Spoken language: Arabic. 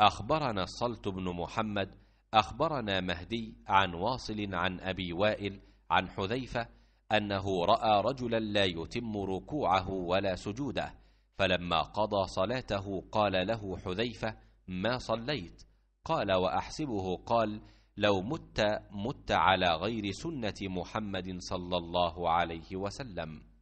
أخبرنا صلت بن محمد أخبرنا مهدي عن واصل عن أبي وائل عن حذيفة أنه رأى رجلا لا يتم ركوعه ولا سجوده فلما قضى صلاته قال له حذيفة ما صليت قال وأحسبه قال لو مت مت على غير سنة محمد صلى الله عليه وسلم